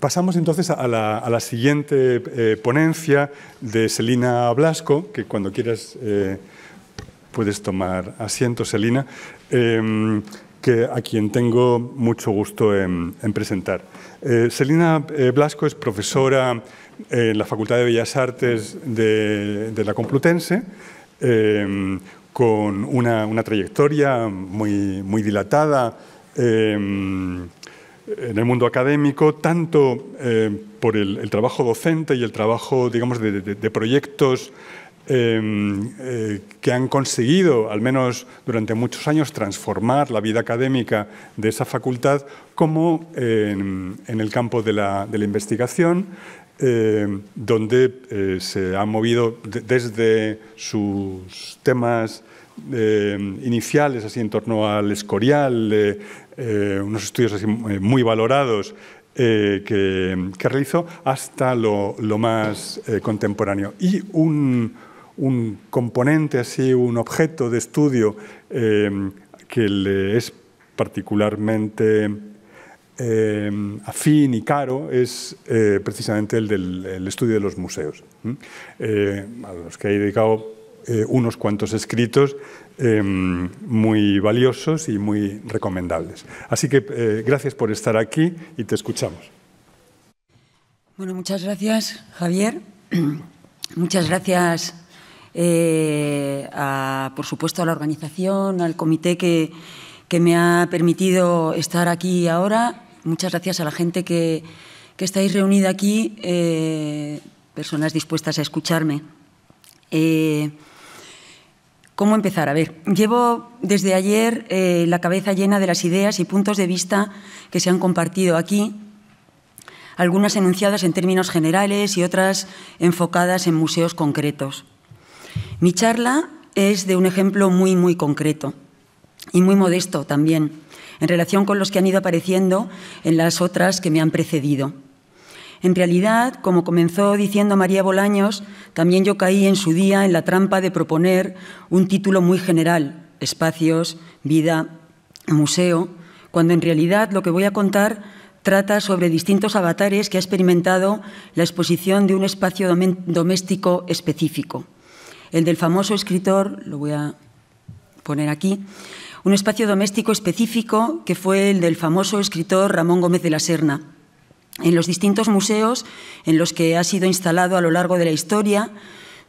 Pasamos entonces a la, siguiente eh, ponencia de Selina Blasco, que cuando quieras eh, puedes tomar asiento, Selina, em, que a quien tengo mucho gusto en, presentar. Eh, Selina Blasco es profesora en la Facultad de Bellas Artes de, la Complutense em, con una, trayectoria muy, muy dilatada em, en el mundo académico, tanto eh, por el, trabajo docente y el trabajo, digamos, de, proyectos em, eh, que han conseguido, al menos durante muchos años, transformar la vida académica de esa facultad, como en, el campo de la, investigación, em, donde eh, se ha movido desde sus temas em, iniciales, así en torno al escorial, eh, unos estudios eh, muy valorados eh, que, que, realizó, hasta lo, más contemporáneo. Y un, componente así, un objeto de estudio que le es particularmente afín y caro es precisamente el del estudio de los museos, a los que he dedicado eh, unos cuantos escritos em, muy valiosos y muy recomendables. Así que eh, gracias por estar aquí y te escuchamos. Bueno, muchas gracias, Javier. Muchas gracias, eh, por supuesto, a la organización, al comité que, me ha permitido estar aquí ahora. Muchas gracias a la gente que, estáis reunida aquí, personas dispuestas a escucharme. ¿Cómo empezar? A ver, llevo desde ayer eh, la cabeza llena de las ideas y puntos de vista que se han compartido aquí, algunas enunciadas en términos generales y otras enfocadas en museos concretos. Mi charla es de un ejemplo muy, muy concreto y muy modesto también, en relación con los que han ido apareciendo en las otras que me han precedido. En realidad, como comenzó diciendo María Bolaños, también yo caí en su día en la trampa de proponer un título muy general, espacios, vida, museo, cuando en realidad lo que voy a contar trata sobre distintos avatares que ha experimentado la exposición de un espacio doméstico específico. El del famoso escritor, lo voy a poner aquí, un espacio doméstico específico que fue el del famoso escritor Ramón Gómez de la Serna en los distintos museos en los que ha sido instalado a lo largo de la historia,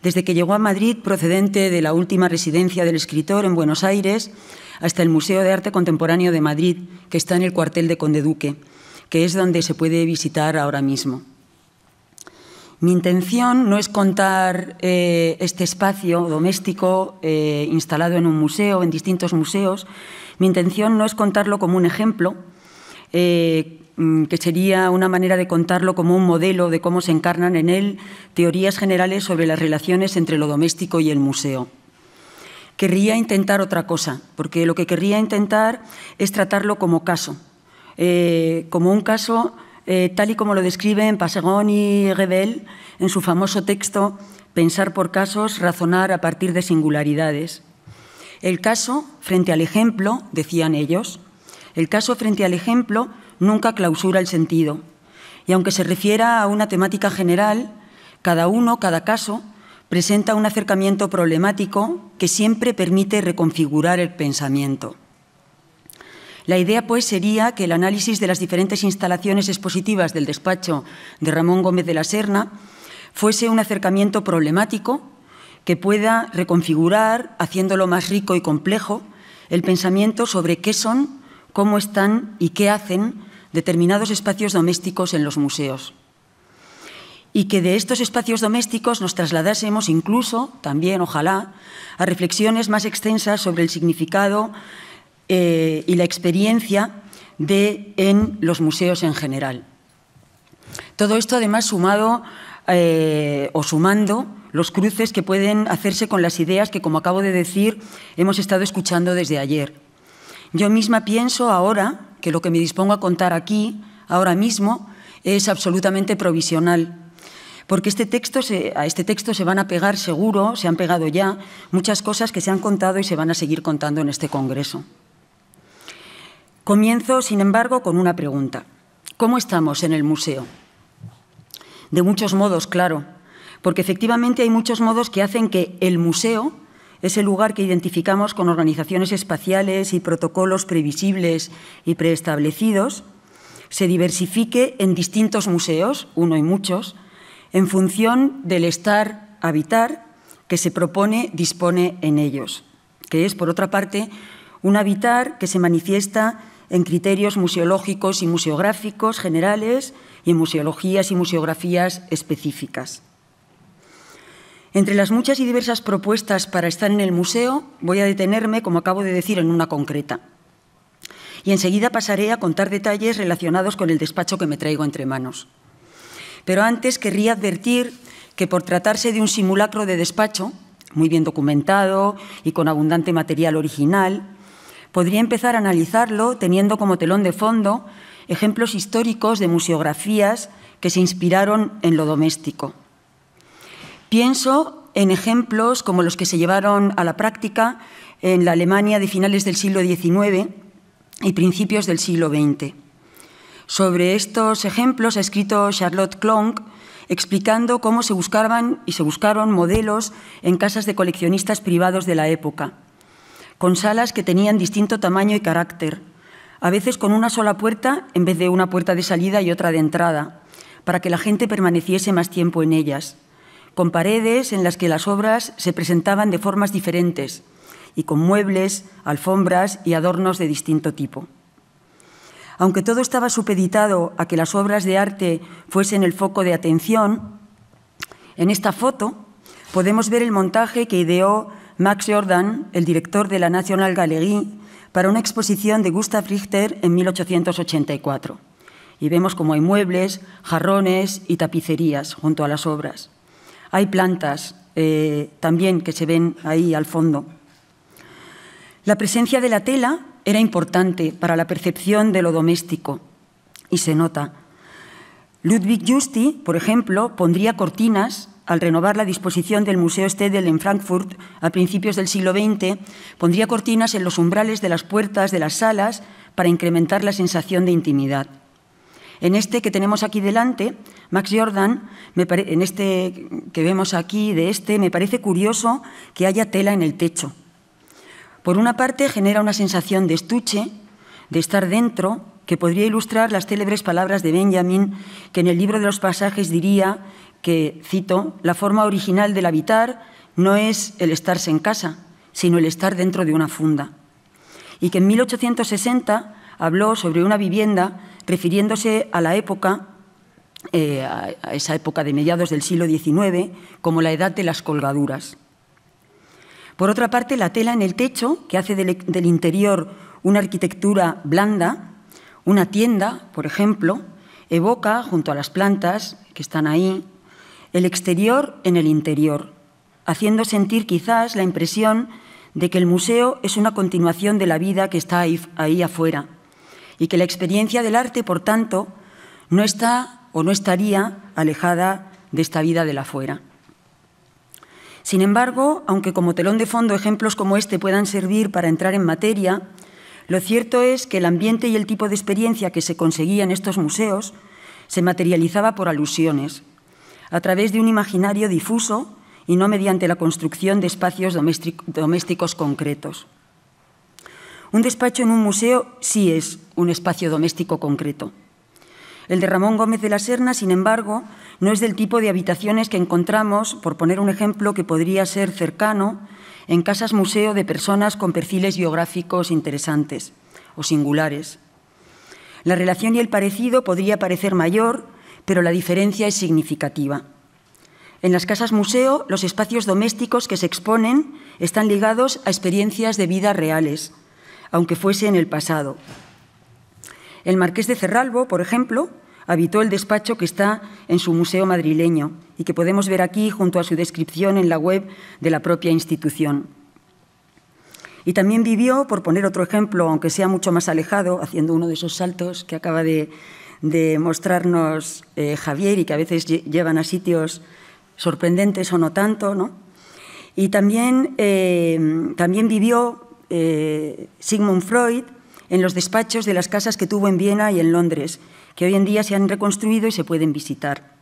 desde que llegó a Madrid procedente de la última residencia del escritor en Buenos Aires hasta el Museo de Arte Contemporáneo de Madrid, que está en el cuartel de Conde Duque, que es donde se puede visitar ahora mismo. Mi intención no es contar eh, este espacio doméstico eh, instalado en un museo, en distintos museos. Mi intención no es contarlo como un ejemplo, eh, Mm, que sería una manera de contarlo como un modelo de cómo se encarnan en él teorías generales sobre las relaciones entre lo doméstico y el museo. Querría intentar otra cosa, porque lo que querría intentar es tratarlo como caso, eh, como un caso eh, tal y como lo describen Pasegón y Rebel en su famoso texto Pensar por casos, razonar a partir de singularidades. El caso frente al ejemplo, decían ellos, el caso frente al ejemplo nunca clausura el sentido. Y aunque se refiera a una temática general, cada uno, cada caso, presenta un acercamiento problemático que siempre permite reconfigurar el pensamiento. La idea, pues, sería que el análisis de las diferentes instalaciones expositivas del despacho de Ramón Gómez de la Serna fuese un acercamiento problemático que pueda reconfigurar, haciéndolo más rico y complejo, el pensamiento sobre qué son, cómo están y qué hacen determinados espacios domésticos en los museos. Y que de estos espacios domésticos nos trasladásemos incluso, también ojalá, a reflexiones más extensas sobre el significado eh, y la experiencia de en los museos en general. Todo esto además sumado eh, o sumando los cruces que pueden hacerse con las ideas que, como acabo de decir, hemos estado escuchando desde ayer. Yo misma pienso ahora que lo que me dispongo a contar aquí, ahora mismo, es absolutamente provisional. Porque este texto a este texto se van a pegar seguro, se han pegado ya muchas cosas que se han contado y se van a seguir contando en este Congreso. Comienzo, sin embargo, con una pregunta. ¿Cómo estamos en el museo? De muchos modos, claro, porque efectivamente hay muchos modos que hacen que el museo ese lugar que identificamos con organizaciones espaciales y protocolos previsibles y preestablecidos, se diversifique en distintos museos, uno y muchos, en función del estar habitar que se propone dispone en ellos, que es, por otra parte, un habitar que se manifiesta en criterios museológicos y museográficos generales y en museologías y museografías específicas. Entre las muchas y diversas propuestas para estar en el museo, voy a detenerme, como acabo de decir, en una concreta. Y enseguida pasaré a contar detalles relacionados con el despacho que me traigo entre manos. Pero antes querría advertir que por tratarse de un simulacro de despacho, muy bien documentado y con abundante material original, podría empezar a analizarlo teniendo como telón de fondo ejemplos históricos de museografías que se inspiraron en lo doméstico, Pienso en ejemplos como los que se llevaron a la práctica en la Alemania de finales del siglo XIX y principios del siglo XX. Sobre estos ejemplos ha escrito Charlotte Klonk explicando cómo se buscaban y se buscaron modelos en casas de coleccionistas privados de la época, con salas que tenían distinto tamaño y carácter, a veces con una sola puerta en vez de una puerta de salida y otra de entrada, para que la gente permaneciese más tiempo en ellas con paredes en las que las obras se presentaban de formas diferentes y con muebles, alfombras y adornos de distinto tipo. Aunque todo estaba supeditado a que las obras de arte fuesen el foco de atención, en esta foto podemos ver el montaje que ideó Max Jordan, el director de la National Gallery, para una exposición de Gustav Richter en 1884. Y vemos cómo hay muebles, jarrones y tapicerías junto a las obras. Hay plantas eh, también que se ven ahí al fondo. La presencia de la tela era importante para la percepción de lo doméstico y se nota. Ludwig Justi, por ejemplo, pondría cortinas al renovar la disposición del Museo Stedel en Frankfurt a principios del siglo XX, pondría cortinas en los umbrales de las puertas de las salas para incrementar la sensación de intimidad. En este que tenemos aquí delante, Max Jordan, en este que vemos aquí de este, me parece curioso que haya tela en el techo. Por una parte, genera una sensación de estuche, de estar dentro, que podría ilustrar las célebres palabras de Benjamin, que en el libro de los pasajes diría que, cito, la forma original del habitar no es el estarse en casa, sino el estar dentro de una funda. Y que en 1860 habló sobre una vivienda refiriéndose a la época, eh, a esa época de mediados del siglo XIX, como la edad de las colgaduras. Por otra parte, la tela en el techo, que hace del, interior una arquitectura blanda, una tienda, por ejemplo, evoca, junto a las plantas que están ahí, el exterior en el interior, haciendo sentir quizás la impresión de que el museo es una continuación de la vida que está ahí afuera y que la experiencia del arte, por tanto, no está o no estaría alejada de esta vida de la fuera. Sin embargo, aunque como telón de fondo ejemplos como este puedan servir para entrar en materia, lo cierto es que el ambiente y el tipo de experiencia que se conseguía en estos museos se materializaba por alusiones, a través de un imaginario difuso y no mediante la construcción de espacios domésticos concretos. Un despacho en un museo sí es un espacio doméstico concreto. El de Ramón Gómez de la Serna, sin embargo, no es del tipo de habitaciones que encontramos, por poner un ejemplo que podría ser cercano, en casas museo de personas con perfiles biográficos interesantes o singulares. La relación y el parecido podría parecer mayor, pero la diferencia es significativa. En las casas museo, los espacios domésticos que se exponen están ligados a experiencias de vida reales, aunque fuese en el pasado. El marqués de Cerralbo, por ejemplo, habitó el despacho que está en su museo madrileño y que podemos ver aquí junto a su descripción en la web de la propia institución. Y también vivió, por poner otro ejemplo, aunque sea mucho más alejado, haciendo uno de esos saltos que acaba de, mostrarnos eh, Javier y que a veces llevan a sitios sorprendentes o no tanto, ¿no? Y también, eh, también vivió eh, Sigmund Freud en los despachos de las casas que tuvo en Viena y en Londres, que hoy en día se han reconstruido y se pueden visitar.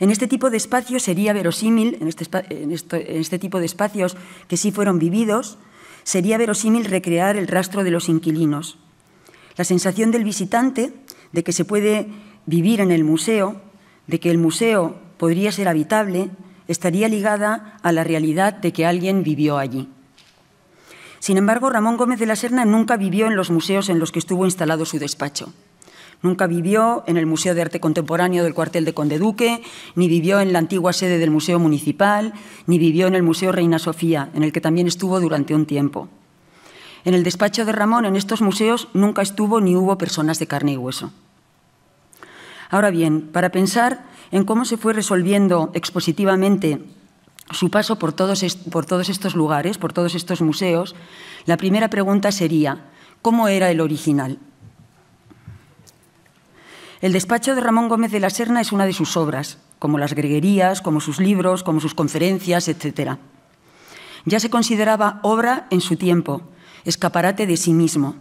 En este tipo de espacios sería verosímil, este en este tipo de espacios que sí fueron vividos, sería verosímil recrear el rastro de los inquilinos. La sensación del visitante de que se puede vivir en el museo, de que el museo podría ser habitable, estaría ligada a la realidad de que alguien vivió allí. Sin embargo, Ramón Gómez de la Serna nunca vivió en los museos en los que estuvo instalado su despacho. Nunca vivió en el Museo de Arte Contemporáneo del cuartel de Conde Duque, ni vivió en la antigua sede del Museo Municipal, ni vivió en el Museo Reina Sofía, en el que también estuvo durante un tiempo. En el despacho de Ramón, en estos museos, nunca estuvo ni hubo personas de carne y hueso. Ahora bien, para pensar en cómo se fue resolviendo expositivamente su paso por todos, estos lugares, por todos estos museos, la primera pregunta sería, ¿cómo era el original? El despacho de Ramón Gómez de la Serna es una de sus obras, como las greguerías, como sus libros, como sus conferencias, etc. Ya se consideraba obra en su tiempo, escaparate de sí mismo,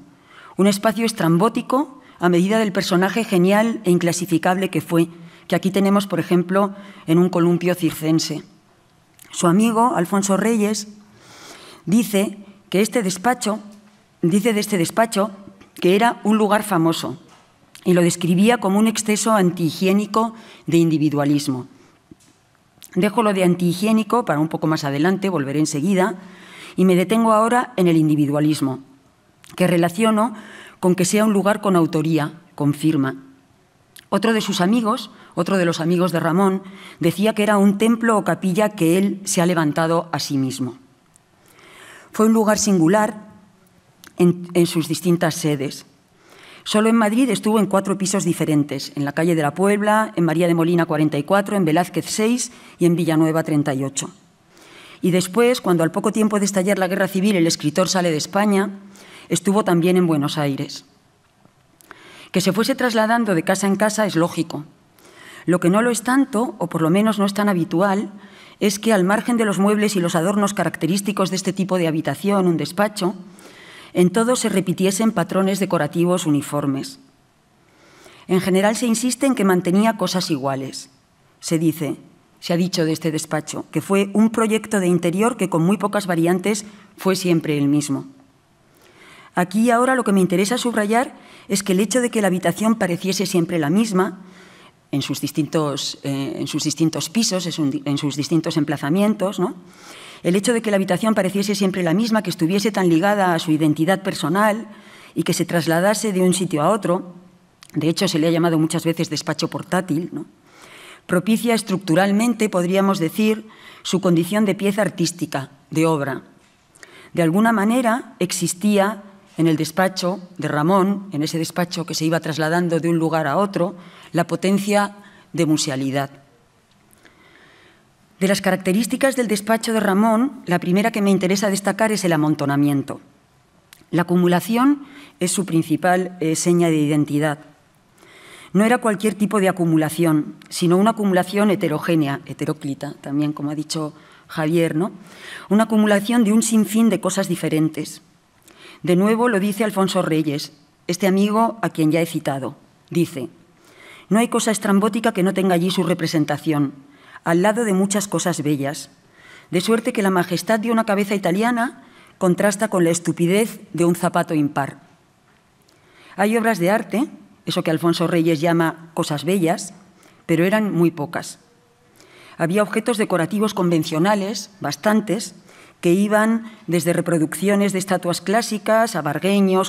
un espacio estrambótico a medida del personaje genial e inclasificable que fue, que aquí tenemos, por ejemplo, en un columpio circense. Su amigo, Alfonso Reyes, dice que este despacho, dice de este despacho que era un lugar famoso y lo describía como un exceso antihigiénico de individualismo. Dejo lo de antihigiénico para un poco más adelante, volveré enseguida, y me detengo ahora en el individualismo, que relaciono con que sea un lugar con autoría, con firma. Otro de sus amigos, otro de los amigos de Ramón, decía que era un templo o capilla que él se ha levantado a sí mismo. Fue un lugar singular en, sus distintas sedes. Solo en Madrid estuvo en cuatro pisos diferentes, en la calle de la Puebla, en María de Molina 44, en Velázquez 6 y en Villanueva 38. Y después, cuando al poco tiempo de estallar la guerra civil el escritor sale de España, estuvo también en Buenos Aires. Que se fuese trasladando de casa en casa es lógico, lo que no lo es tanto, o por lo menos no es tan habitual, es que al margen de los muebles y los adornos característicos de este tipo de habitación, un despacho, en todo se repitiesen patrones decorativos uniformes. En general se insiste en que mantenía cosas iguales. Se dice, se ha dicho de este despacho, que fue un proyecto de interior que con muy pocas variantes fue siempre el mismo. Aquí ahora lo que me interesa subrayar es que el hecho de que la habitación pareciese siempre la misma en sus distintos, eh, en sus distintos pisos, en sus distintos emplazamientos. El hecho de que la habitación pareciese siempre la misma, que estuviese tan ligada a su identidad personal y que se trasladase de un sitio a otro, de hecho se le ha llamado muchas veces despacho portátil, propicia estructuralmente, podríamos decir, su condición de pieza artística, de obra. De alguna manera existía en el despacho de Ramón, en ese despacho que se iba trasladando de un lugar a otro, la potencia de musealidad. De las características del despacho de Ramón, la primera que me interesa destacar es el amontonamiento. La acumulación es su principal eh, seña de identidad. No era cualquier tipo de acumulación, sino una acumulación heterogénea, heteroclita, también como ha dicho Javier, ¿no? Una acumulación de un sinfín de cosas diferentes. De nuevo lo dice Alfonso Reyes, este amigo a quien ya he citado. Dice, no hay cosa estrambótica que no tenga allí su representación, al lado de muchas cosas bellas. De suerte que la majestad de una cabeza italiana contrasta con la estupidez de un zapato impar. Hay obras de arte, eso que Alfonso Reyes llama cosas bellas, pero eran muy pocas. Había objetos decorativos convencionales, bastantes, que iban desde reproducciones de estatuas clásicas a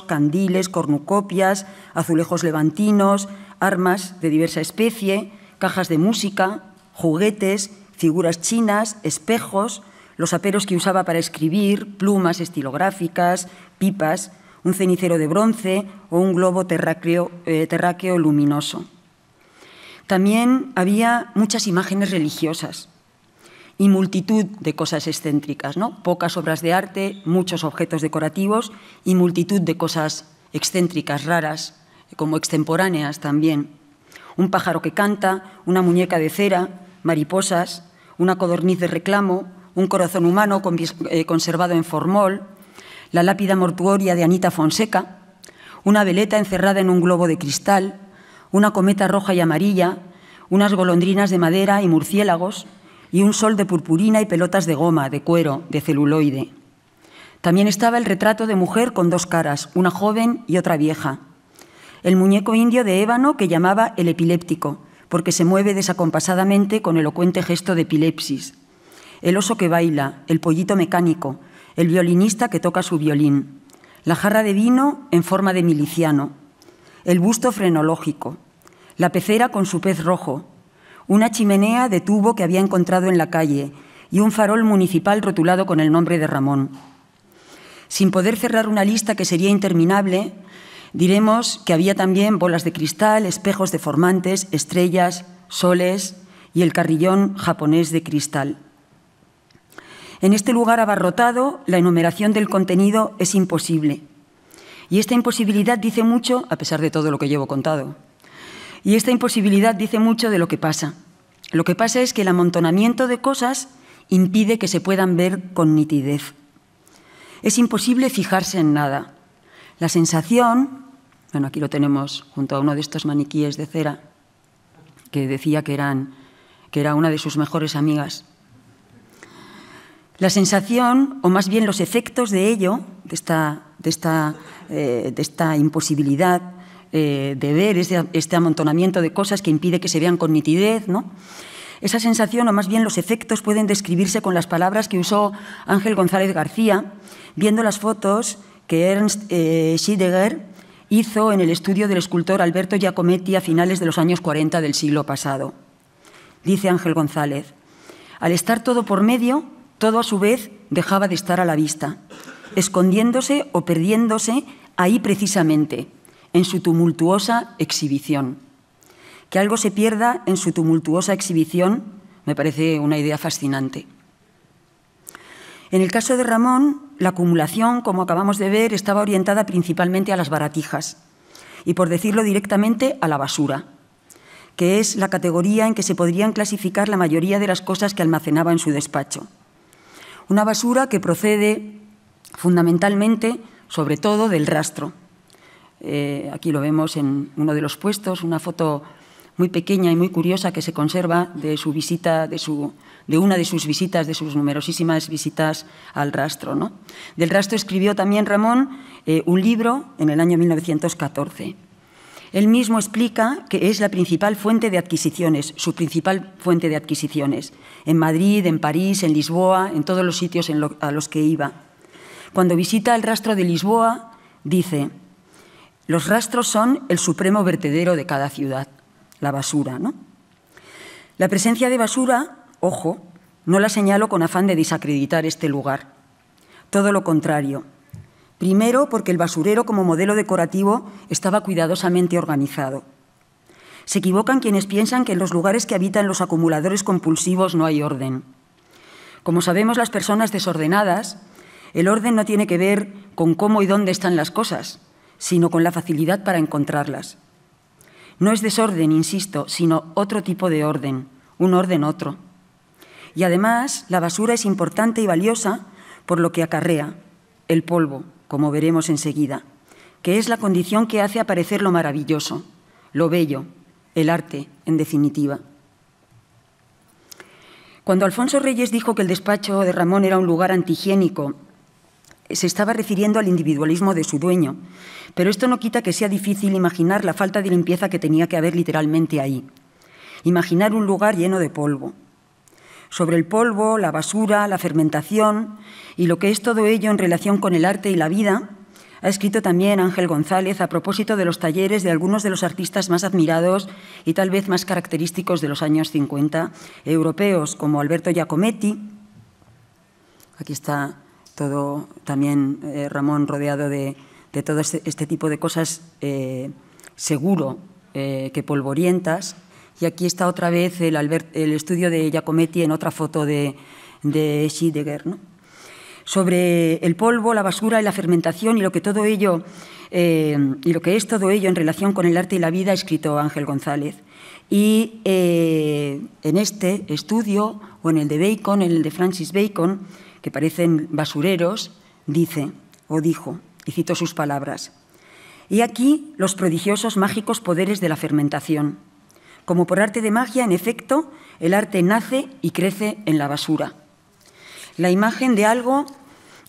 candiles, cornucopias, azulejos levantinos, armas de diversa especie, cajas de música, juguetes, figuras chinas, espejos, los aperos que usaba para escribir, plumas estilográficas, pipas, un cenicero de bronce o un globo terráqueo eh, luminoso. También había muchas imágenes religiosas, y multitud de cosas excéntricas, ¿no? Pocas obras de arte, muchos objetos decorativos y multitud de cosas excéntricas, raras, como extemporáneas también. Un pájaro que canta, una muñeca de cera, mariposas, una codorniz de reclamo, un corazón humano eh, conservado en formol, la lápida mortuoria de Anita Fonseca, una veleta encerrada en un globo de cristal, una cometa roja y amarilla, unas golondrinas de madera y murciélagos, y un sol de purpurina y pelotas de goma, de cuero, de celuloide. También estaba el retrato de mujer con dos caras, una joven y otra vieja. El muñeco indio de ébano que llamaba el epiléptico, porque se mueve desacompasadamente con elocuente gesto de epilepsis. El oso que baila, el pollito mecánico, el violinista que toca su violín, la jarra de vino en forma de miliciano, el busto frenológico, la pecera con su pez rojo, una chimenea de tubo que había encontrado en la calle y un farol municipal rotulado con el nombre de Ramón. Sin poder cerrar una lista que sería interminable, diremos que había también bolas de cristal, espejos deformantes, estrellas, soles y el carrillón japonés de cristal. En este lugar abarrotado, la enumeración del contenido es imposible. Y esta imposibilidad dice mucho a pesar de todo lo que llevo contado. Y esta imposibilidad dice mucho de lo que pasa. Lo que pasa es que el amontonamiento de cosas impide que se puedan ver con nitidez. Es imposible fijarse en nada. La sensación, bueno, aquí lo tenemos junto a uno de estos maniquíes de cera que decía que, que era una de sus mejores amigas. La sensación, o más bien los efectos de ello, de esta, de eh, de esta imposibilidad, eh, de ver, este, amontonamiento de cosas que impide que se vean con nitidez, ¿no? Esa sensación, o más bien los efectos, pueden describirse con las palabras que usó Ángel González García, viendo las fotos que Ernst eh, hizo en el estudio del escultor Alberto Giacometti a finales de los años 40 del siglo pasado. Dice Ángel González, al estar todo por medio, todo a su vez dejaba de estar a la vista, escondiéndose o perdiéndose ahí precisamente, en su tumultuosa exhibición. Que algo se pierda en su tumultuosa exhibición me parece una idea fascinante. En el caso de Ramón, la acumulación, como acabamos de ver, estaba orientada principalmente a las baratijas y, por decirlo directamente, a la basura, que es la categoría en que se podrían clasificar la mayoría de las cosas que almacenaba en su despacho. Una basura que procede fundamentalmente, sobre todo, del rastro, eh, aquí lo vemos en uno de los puestos, una foto muy pequeña y muy curiosa que se conserva de su visita, de, una de sus visitas, de sus numerosísimas visitas al rastro. Del rastro escribió también Ramón eh, un libro en el año 1914. Él mismo explica que es la principal fuente de adquisiciones, su principal fuente de adquisiciones, en Madrid, en París, en Lisboa, en todos los sitios a los que iba. Cuando visita el rastro de Lisboa, dice, los rastros son el supremo vertedero de cada ciudad, la basura, ¿no? La presencia de basura, ojo, no la señalo con afán de desacreditar este lugar. Todo lo contrario. Primero, porque el basurero como modelo decorativo estaba cuidadosamente organizado. Se equivocan quienes piensan que en los lugares que habitan los acumuladores compulsivos no hay orden. Como sabemos las personas desordenadas, el orden no tiene que ver con cómo y dónde están las cosas, sino con la facilidad para encontrarlas. No es desorden, insisto, sino otro tipo de orden, un orden otro. Y además, la basura es importante y valiosa por lo que acarrea, el polvo, como veremos enseguida, que es la condición que hace aparecer lo maravilloso, lo bello, el arte, en definitiva. Cuando Alfonso Reyes dijo que el despacho de Ramón era un lugar antihigiénico se estaba refiriendo al individualismo de su dueño, pero esto no quita que sea difícil imaginar la falta de limpieza que tenía que haber literalmente ahí. Imaginar un lugar lleno de polvo. Sobre el polvo, la basura, la fermentación y lo que es todo ello en relación con el arte y la vida, ha escrito también Ángel González a propósito de los talleres de algunos de los artistas más admirados y tal vez más característicos de los años 50 europeos, como Alberto Giacometti, aquí está todo también, eh, Ramón, rodeado de, de todo este, este tipo de cosas, eh, seguro eh, que polvorientas. Y aquí está otra vez el, el estudio de Giacometti en otra foto de, de ¿no? Sobre el polvo, la basura y la fermentación y lo que todo ello y lo que es todo ello en relación con el arte y la vida, ha escrito Ángel González. Y en este estudio, o en el de Bacon, en el de Francis Bacon, que parecen basureros, dice o dijo, y cito sus palabras, y aquí los prodigiosos mágicos poderes de la fermentación. Como por arte de magia, en efecto, el arte nace y crece en la basura. La imagen de algo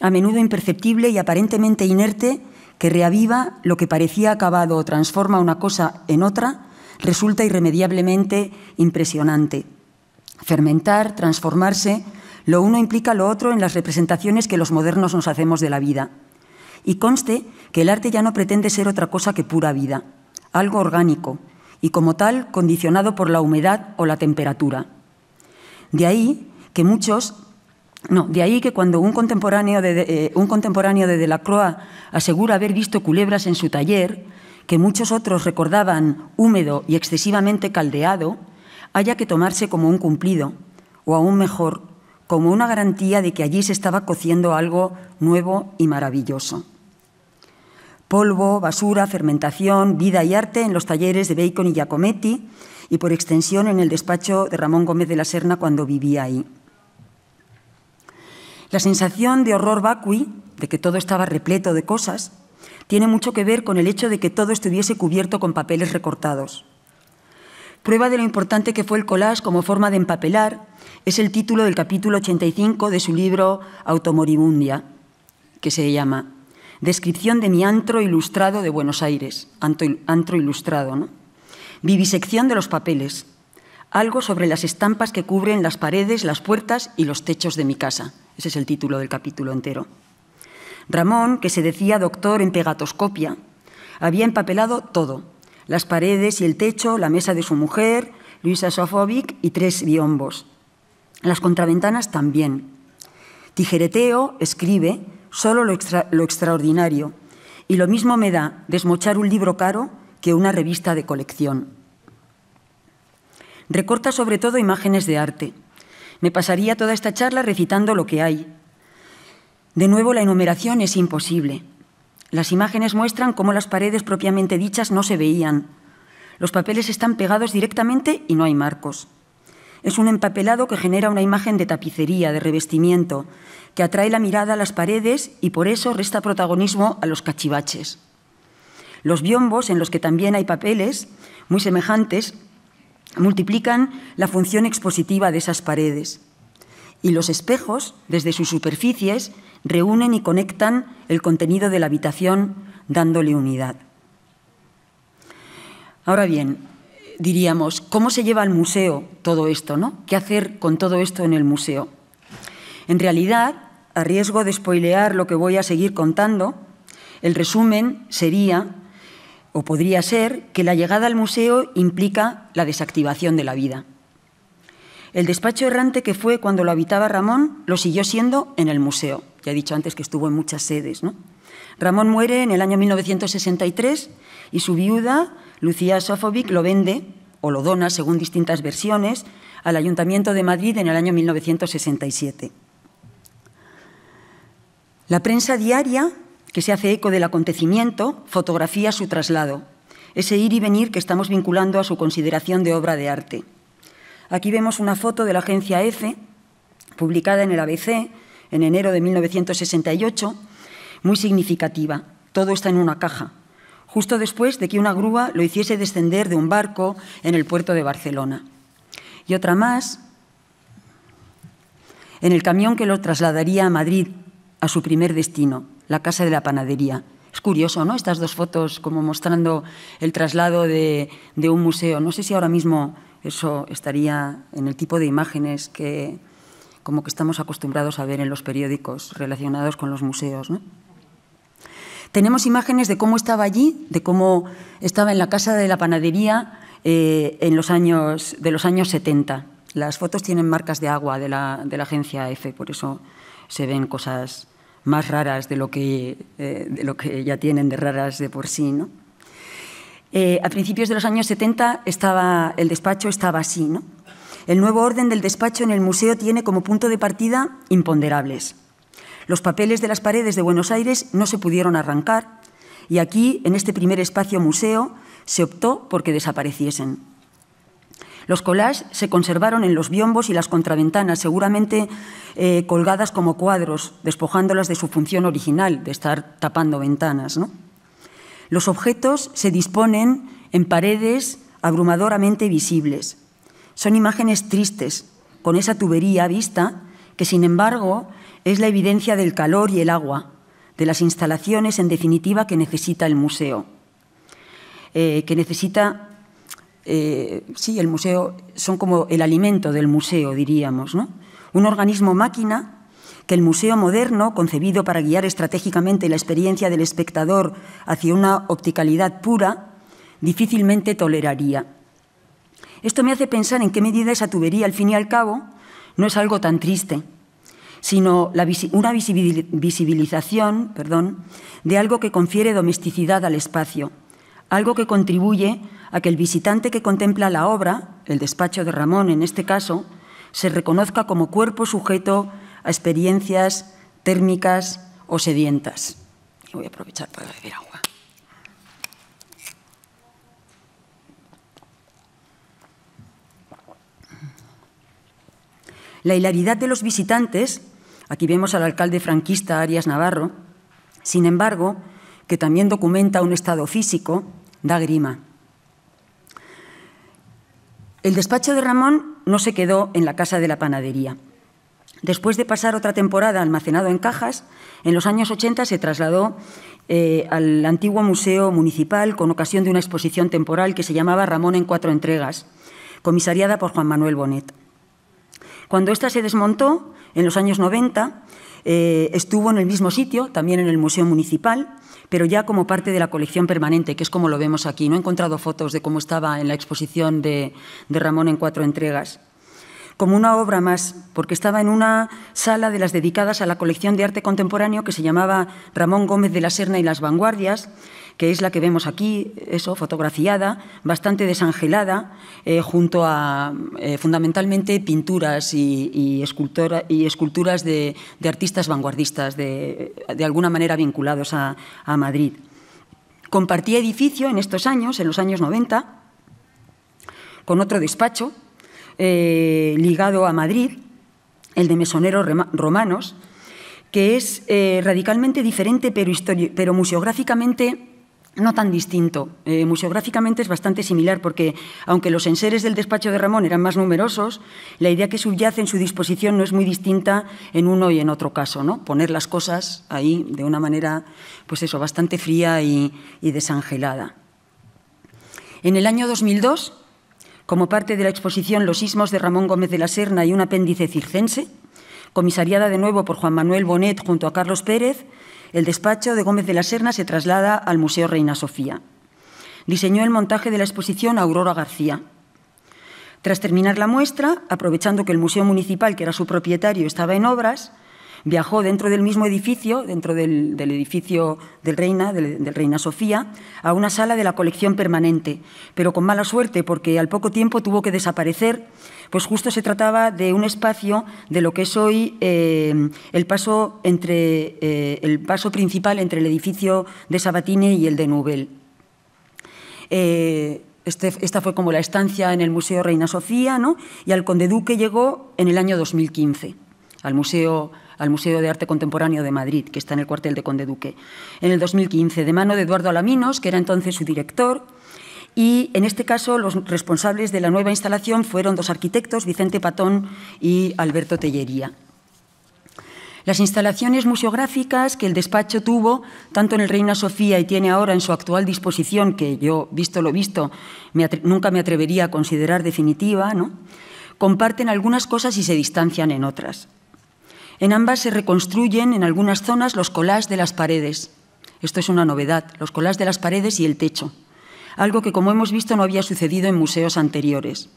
a menudo imperceptible y aparentemente inerte que reaviva lo que parecía acabado o transforma una cosa en otra, resulta irremediablemente impresionante. Fermentar, transformarse, lo uno implica lo otro en las representaciones que los modernos nos hacemos de la vida. Y conste que el arte ya no pretende ser otra cosa que pura vida, algo orgánico, y como tal condicionado por la humedad o la temperatura. De ahí que muchos no, de ahí que cuando un contemporáneo de, eh, un contemporáneo de Delacroix asegura haber visto culebras en su taller, que muchos otros recordaban húmedo y excesivamente caldeado, haya que tomarse como un cumplido, o aún mejor, como una garantía de que allí se estaba cociendo algo nuevo y maravilloso. Polvo, basura, fermentación, vida y arte en los talleres de Bacon y Giacometti y por extensión en el despacho de Ramón Gómez de la Serna cuando vivía ahí. La sensación de horror vacui, de que todo estaba repleto de cosas, tiene mucho que ver con el hecho de que todo estuviese cubierto con papeles recortados. Prueba de lo importante que fue el collage como forma de empapelar es el título del capítulo 85 de su libro Automoribundia, que se llama Descripción de mi antro ilustrado de Buenos Aires, antro, ilustrado, ¿no? Vivisección de los papeles, algo sobre las estampas que cubren las paredes, las puertas y los techos de mi casa. Ese es el título del capítulo entero. Ramón, que se decía doctor en pegatoscopia, había empapelado todo, las paredes y el techo, la mesa de su mujer, Luisa Sofovic y tres biombos. Las contraventanas también. Tijereteo, escribe, solo lo, extraordinario. Y lo mismo me da desmochar un libro caro que una revista de colección. Recorta sobre todo imágenes de arte. Me pasaría toda esta charla recitando lo que hay. De nuevo, la enumeración es imposible. Las imágenes muestran cómo las paredes propiamente dichas no se veían. Los papeles están pegados directamente y no hay marcos. Es un empapelado que genera una imagen de tapicería, de revestimiento, que atrae la mirada a las paredes y por eso resta protagonismo a los cachivaches. Los biombos, en los que también hay papeles muy semejantes, multiplican la función expositiva de esas paredes. Y los espejos, desde sus superficies, reúnen y conectan el contenido de la habitación dándole unidad. Ahora bien, diríamos, ¿cómo se lleva al museo todo esto? ¿no? ¿Qué hacer con todo esto en el museo? En realidad, a riesgo de spoilear lo que voy a seguir contando, el resumen sería, o podría ser, que la llegada al museo implica la desactivación de la vida. El despacho errante que fue cuando lo habitaba Ramón lo siguió siendo en el museo. Ya he dicho antes que estuvo en muchas sedes. ¿no? Ramón muere en el año 1963 y su viuda Lucía Sofovic lo vende o lo dona, según distintas versiones, al Ayuntamiento de Madrid en el año 1967. La prensa diaria, que se hace eco del acontecimiento, fotografía su traslado, ese ir y venir que estamos vinculando a su consideración de obra de arte. Aquí vemos una foto de la agencia EFE, publicada en el ABC en enero de 1968, muy significativa. Todo está en una caja, justo después de que una grúa lo hiciese descender de un barco en el puerto de Barcelona. Y otra más, en el camión que lo trasladaría a Madrid, a su primer destino, la casa de la panadería. Es curioso, ¿no? Estas dos fotos como mostrando el traslado de, de un museo. No sé si ahora mismo eso estaría en el tipo de imágenes que como que estamos acostumbrados a ver en los periódicos relacionados con los museos, ¿no? Tenemos imágenes de cómo estaba allí, de cómo estaba en la casa de la panadería eh, en los años, de los años 70. Las fotos tienen marcas de agua de la, agencia EFE, por eso se ven cosas más raras eh, de lo que, ya tienen de raras de por sí. ¿no? Eh, a principios de los años 70 estaba, el despacho estaba así. ¿no? El nuevo orden del despacho en el museo tiene como punto de partida imponderables. Los papeles de las paredes de Buenos Aires no se pudieron arrancar y aquí, en este primer espacio museo, se optó por que desapareciesen. Los collages se conservaron en los biombos y las contraventanas, seguramente eh, colgadas como cuadros, despojándolas de su función original, de estar tapando ventanas. Los objetos se disponen en paredes abrumadoramente visibles. Son imágenes tristes, con esa tubería vista, que sin embargo es la evidencia del calor y el agua, de las instalaciones, en definitiva, que necesita el museo. Eh, que necesita, eh, sí, el museo, son como el alimento del museo, diríamos, ¿no? Un organismo máquina que el museo moderno, concebido para guiar estratégicamente la experiencia del espectador hacia una opticalidad pura, difícilmente toleraría. Esto me hace pensar en qué medida esa tubería, al fin y al cabo, no es algo tan triste, sino una visibilización perdón, de algo que confiere domesticidad al espacio, algo que contribuye a que el visitante que contempla la obra, el despacho de Ramón en este caso, se reconozca como cuerpo sujeto a experiencias térmicas o sedientas. voy a aprovechar para beber agua. La hilaridad de los visitantes Aquí vemos al alcalde franquista Arias Navarro, sin embargo, que también documenta un estado físico, da grima. El despacho de Ramón no se quedó en la casa de la panadería. Después de pasar otra temporada almacenado en cajas, en los años 80 se trasladó eh, al antiguo Museo Municipal con ocasión de una exposición temporal que se llamaba Ramón en cuatro entregas, comisariada por Juan Manuel Bonet. Cuando ésta se desmontó, en los años 90 eh, estuvo en el mismo sitio, también en el Museo Municipal, pero ya como parte de la colección permanente, que es como lo vemos aquí. No he encontrado fotos de cómo estaba en la exposición de, de Ramón en cuatro entregas. Como una obra más, porque estaba en una sala de las dedicadas a la colección de arte contemporáneo que se llamaba Ramón Gómez de la Serna y las Vanguardias, que es la que vemos aquí, eso, fotografiada, bastante desangelada, eh, junto a eh, fundamentalmente pinturas y, y esculturas de, artistas vanguardistas, de, alguna manera vinculados a, Madrid. Compartía edificio en estos años, en los años 90, con otro despacho eh, ligado a Madrid, el de mesoneros romanos, que es radicalmente diferente, pero, pero museográficamente no tan distinto. Eh, museográficamente es bastante similar porque, aunque los enseres del despacho de Ramón eran más numerosos, la idea que subyace en su disposición no es muy distinta en uno y en otro caso. ¿no? Poner las cosas ahí de una manera, pues eso, bastante fría y, y desangelada. En el año 2002, como parte de la exposición Los sismos de Ramón Gómez de la Serna y un apéndice circense, comisariada de nuevo por Juan Manuel Bonet junto a Carlos Pérez, el despacho de Gómez de la Serna se traslada al Museo Reina Sofía. Diseñó el montaje de la exposición Aurora García. Tras terminar la muestra, aprovechando que el Museo Municipal, que era su propietario, estaba en obras, Viajó dentro del mismo edificio, dentro del, edificio del Reina, del, Reina Sofía, a una sala de la colección permanente, pero con mala suerte porque al poco tiempo tuvo que desaparecer, pues justo se trataba de un espacio de lo que es hoy eh, el, paso entre, eh, el paso principal entre el edificio de Sabatini y el de Nubel. Eh, este, esta fue como la estancia en el Museo Reina Sofía, ¿no? Y al Conde Duque llegó en el año 2015, al Museo al Museo de Arte Contemporáneo de Madrid, que está en el cuartel de Conde Duque, en el 2015, de mano de Eduardo Alaminos, que era entonces su director. Y en este caso, los responsables de la nueva instalación fueron dos arquitectos, Vicente Patón y Alberto Tellería. Las instalaciones museográficas que el despacho tuvo, tanto en el Reina Sofía y tiene ahora en su actual disposición, que yo, visto lo visto, nunca me atrevería a considerar definitiva, ¿no? comparten algunas cosas y se distancian en otras. En ambas se reconstruyen en algunas zonas los colás de las paredes. Esto es una novedad, los colás de las paredes y el techo, algo que como hemos visto no había sucedido en museos anteriores.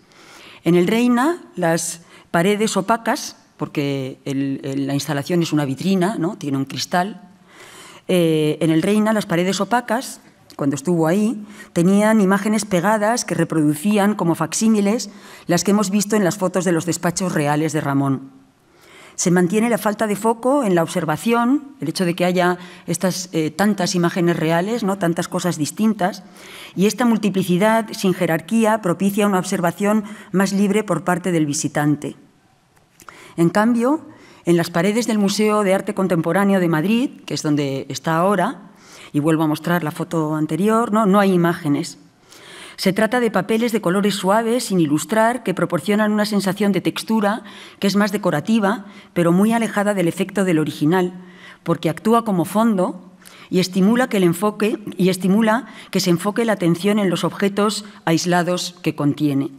En el Reina, las paredes opacas, porque la instalación es una vitrina, ¿no? tiene un cristal, eh, en el Reina las paredes opacas cuando estuvo ahí, tenían imágenes pegadas que reproducían como facsímiles las que hemos visto en las fotos de los despachos reales de Ramón. Se mantiene la falta de foco en la observación, el hecho de que haya estas eh, tantas imágenes reales, ¿no? tantas cosas distintas, y esta multiplicidad sin jerarquía propicia una observación más libre por parte del visitante. En cambio, en las paredes del Museo de Arte Contemporáneo de Madrid, que es donde está ahora, y vuelvo a mostrar la foto anterior, no hay imágenes. Se trata de papeles de colores suaves, sin ilustrar, que proporcionan una sensación de textura que es más decorativa, pero muy alejada del efecto del original, porque actúa como fondo y estimula que el enfoque y estimula que se enfoque la atención en los objetos aislados que contiene.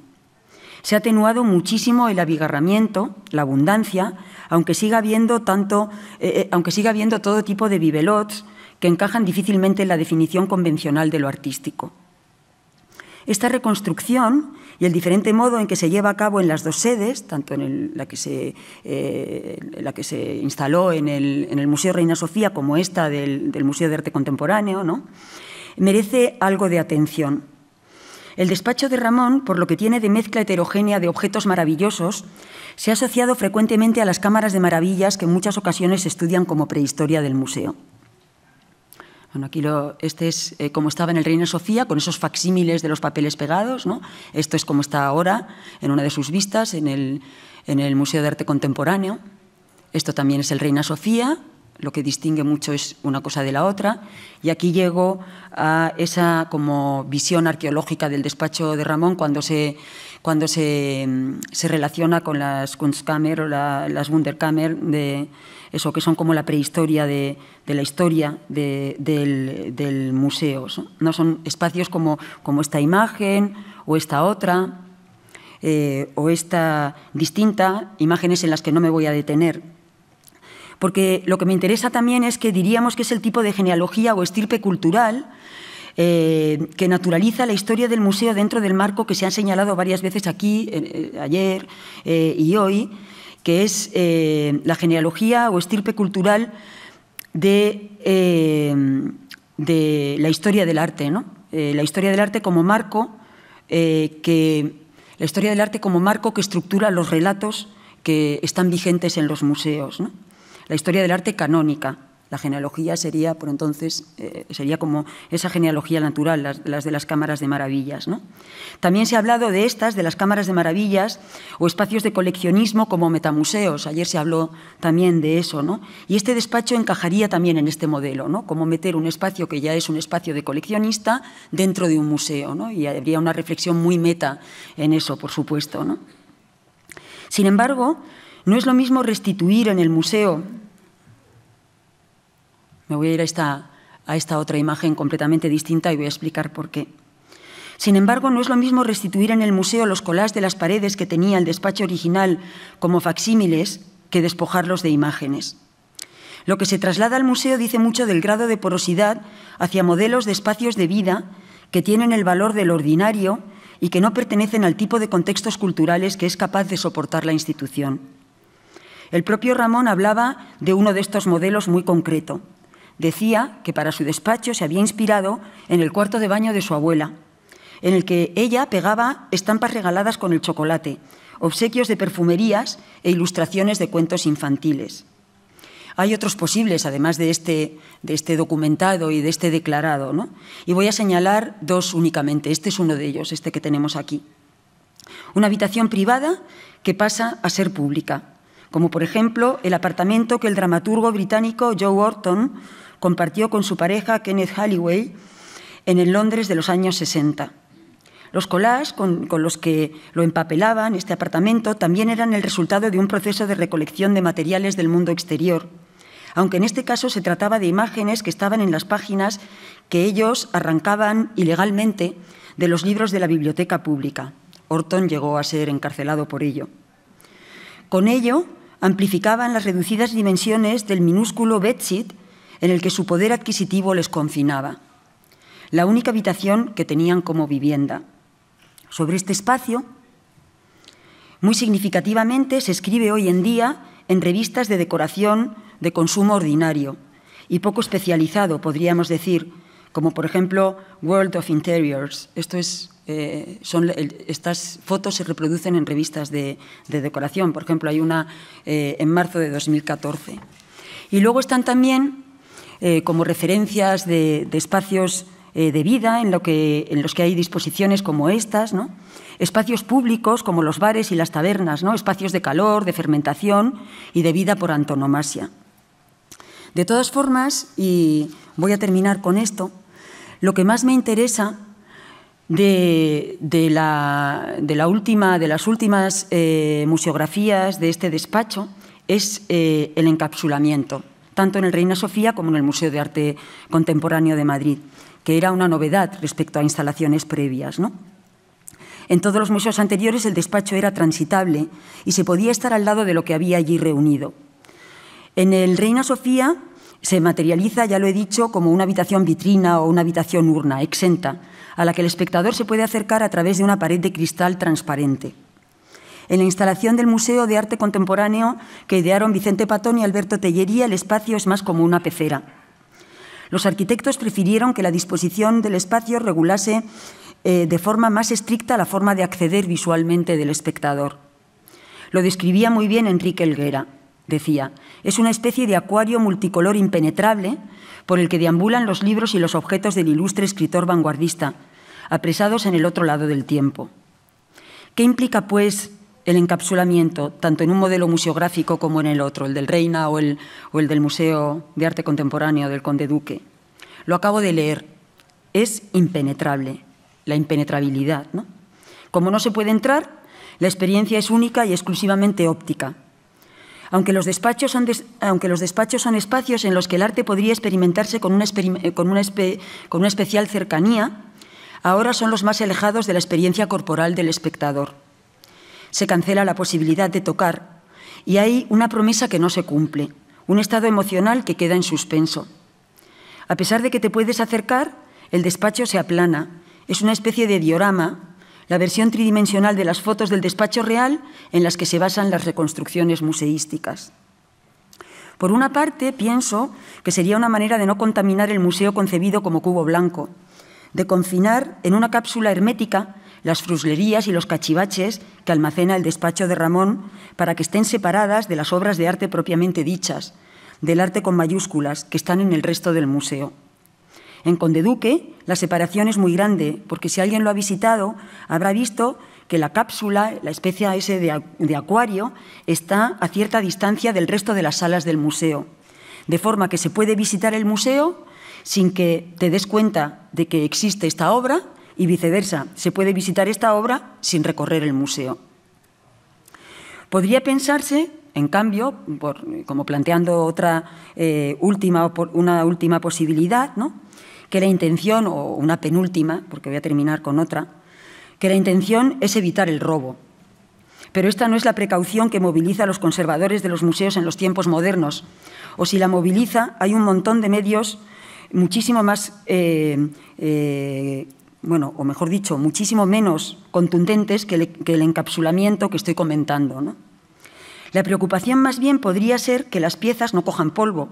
Se ha atenuado muchísimo el abigarramiento, la abundancia, aunque siga habiendo eh, eh, aunque siga habiendo todo tipo de bibelots que encajan difícilmente en la definición convencional de lo artístico. Esta reconstrucción y el diferente modo en que se lleva a cabo en las dos sedes, tanto en eh, la, que se, instaló en el, Museo Reina Sofía como esta del, Museo de Arte Contemporáneo, merece algo de atención. El despacho de Ramón, por lo que tiene de mezcla heterogénea de objetos maravillosos, se ha asociado frecuentemente a las cámaras de maravillas que en muchas ocasiones se estudian como prehistoria del museo. Bueno, aquí lo, este es eh, como estaba en el Reina Sofía, con esos facsímiles de los papeles pegados. ¿no? Esto es como está ahora en una de sus vistas en el, en el Museo de Arte Contemporáneo. Esto también es el Reina Sofía, lo que distingue mucho es una cosa de la otra. Y aquí llego a esa como visión arqueológica del despacho de Ramón cuando se, cuando se, mm, se relaciona con las Kunstkammer o las Wunderkammer, de eso que son como la prehistoria de, de la historia del, del, museo. ¿no? Son espacios como, como esta imagen o esta otra. Eh, o esta distinta, imágenes en las que no me voy a detener, porque lo que me interesa también es que diríamos que es el tipo de genealogía o estirpe cultural eh, que naturaliza la historia del museo dentro del marco que se han señalado varias veces aquí, eh, ayer eh, y hoy, que es la genealogía o estirpe cultural de, de la historia del arte, ¿no? la historia del arte como marco que la historia del arte como marco que estructura los relatos que están vigentes en los museos. ¿no? la historia del arte canónica. La genealogía sería, por entonces, eh, sería como esa genealogía natural, las, de las cámaras de maravillas. ¿no? También se ha hablado de estas, de las cámaras de maravillas, o espacios de coleccionismo como metamuseos. Ayer se habló también de eso. ¿no? Y este despacho encajaría también en este modelo, ¿no? como meter un espacio que ya es un espacio de coleccionista dentro de un museo. Y habría una reflexión muy meta en eso, por supuesto. ¿no? Sin embargo, no es lo mismo restituir en el museo. Me voy a ir a esta, otra imagen completamente distinta y voy a explicar por qué. Sin embargo, no es lo mismo restituir en el museo los colás de las paredes que tenía el despacho original como facsímiles que despojarlos de imágenes. Lo que se traslada al museo dice mucho del grado de porosidad hacia modelos de espacios de vida que tienen el valor del ordinario y que no pertenecen al tipo de contextos culturales que es capaz de soportar la institución. El propio Ramón hablaba de uno de estos modelos muy concreto. Decía que para su despacho se había inspirado en el cuarto de baño de su abuela, en el que ella pegaba estampas regaladas con el chocolate, obsequios de perfumerías e ilustraciones de cuentos infantiles. Hay otros posibles, además de este, de este documentado y de este declarado, y voy a señalar dos únicamente. Este es uno de ellos, este que tenemos aquí. Una habitación privada que pasa a ser pública como por ejemplo el apartamento que el dramaturgo británico Joe Orton compartió con su pareja Kenneth Halliway en el Londres de los años 60. Los collages con, con, los que lo empapelaban este apartamento también eran el resultado de un proceso de recolección de materiales del mundo exterior, aunque en este caso se trataba de imágenes que estaban en las páginas que ellos arrancaban ilegalmente de los libros de la biblioteca pública. Orton llegó a ser encarcelado por ello. Con ello, amplificaban las reducidas dimensiones del minúsculo bedsheet en el que su poder adquisitivo les confinaba, la única habitación que tenían como vivienda. Sobre este espacio, muy significativamente se escribe hoy en día en revistas de decoración de consumo ordinario y poco especializado, podríamos decir, como por ejemplo World of Interiors. Esto es eh, son, estas fotos se reproducen en revistas de, decoración. Por ejemplo, hay una eh, en marzo de 2014. Y luego están también eh, como referencias de, espacios de vida en, lo que, en, los que hay disposiciones como estas, ¿no? espacios públicos como los bares y las tabernas, ¿no? espacios de calor, de fermentación y de vida por antonomasia. De todas formas, y voy a terminar con esto, lo que más me interesa de, la, última, de las últimas eh, museografías de este despacho es eh, el encapsulamiento, tanto en el Reina Sofía como en el Museo de Arte Contemporáneo de Madrid, que era una novedad respecto a instalaciones previas. En todos los museos anteriores el despacho era transitable y se podía estar al lado de lo que había allí reunido. En el Reina Sofía se materializa, ya lo he dicho, como una habitación vitrina o una habitación urna, exenta, a la que el espectador se puede acercar a través de una pared de cristal transparente. En la instalación del Museo de Arte Contemporáneo que idearon Vicente Patón y Alberto Tellería, el espacio es más como una pecera. Los arquitectos prefirieron que la disposición del espacio regulase eh, de forma más estricta la forma de acceder visualmente del espectador. Lo describía muy bien Enrique Elguera decía. Es una especie de acuario multicolor impenetrable por el que deambulan los libros y los objetos del ilustre escritor vanguardista, apresados en el otro lado del tiempo. ¿Qué implica, pues, el encapsulamiento, tanto en un modelo museográfico como en el otro, el del Reina o el, del Museo de Arte Contemporáneo del Conde Duque? Lo acabo de leer. Es impenetrable, la impenetrabilidad. Como no se puede entrar, la experiencia es única y exclusivamente óptica, aunque los, despachos son espacios en los que el arte podría experimentarse con una especial cercanía, ahora son los más alejados de la experiencia corporal del espectador. Se cancela la posibilidad de tocar y hay una promesa que no se cumple, un estado emocional que queda en suspenso. A pesar de que te puedes acercar, el despacho se aplana. Es una especie de diorama la versión tridimensional de las fotos del despacho real en las que se basan las reconstrucciones museísticas. Por una parte, pienso que sería una manera de no contaminar el museo concebido como cubo blanco, de confinar en una cápsula hermética las fruslerías y los cachivaches que almacena el despacho de Ramón para que estén separadas de las obras de arte propiamente dichas, del arte con mayúsculas que están en el resto del museo. En Condeduque la separación es muy grande, porque si alguien lo ha visitado, habrá visto que la cápsula, la especie ese de, acuario, está a cierta distancia del resto de las salas del museo. De forma que se puede visitar el museo sin que te des cuenta de que existe esta obra y viceversa, se puede visitar esta obra sin recorrer el museo. Podría pensarse, en cambio, como planteando otra eh, última, una última posibilidad, ¿no? que la intención, o una penúltima, porque voy a terminar con otra, que la intención es evitar el robo. Pero esta no es la precaución que moviliza a los conservadores de los museos en los tiempos modernos, o si la moviliza, hay un montón de medios muchísimo más, eh, eh, bueno, o mejor dicho, muchísimo menos contundentes que, el encapsulamiento que estoy comentando. La preocupación más bien podría ser que las piezas no cojan polvo,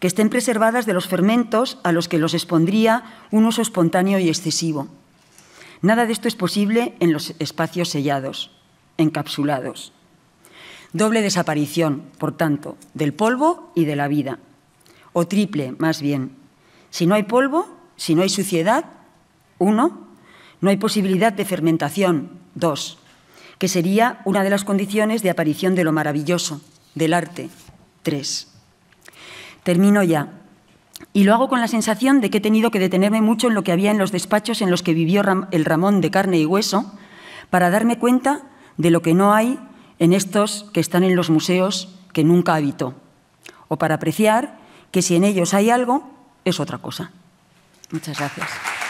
que estén preservadas de los fermentos a los que los expondría un uso espontáneo y excesivo. Nada de esto es posible en los espacios sellados, encapsulados. Doble desaparición, por tanto, del polvo y de la vida. O triple, más bien. Si no hay polvo, si no hay suciedad, uno, no hay posibilidad de fermentación, dos, que sería una de las condiciones de aparición de lo maravilloso, del arte, tres. Termino ya. Y lo hago con la sensación de que he tenido que detenerme mucho en lo que había en los despachos en los que vivió el Ramón de carne y hueso para darme cuenta de lo que no hay en estos que están en los museos que nunca habitó, o para apreciar que si en ellos hay algo, es otra cosa. Muchas gracias.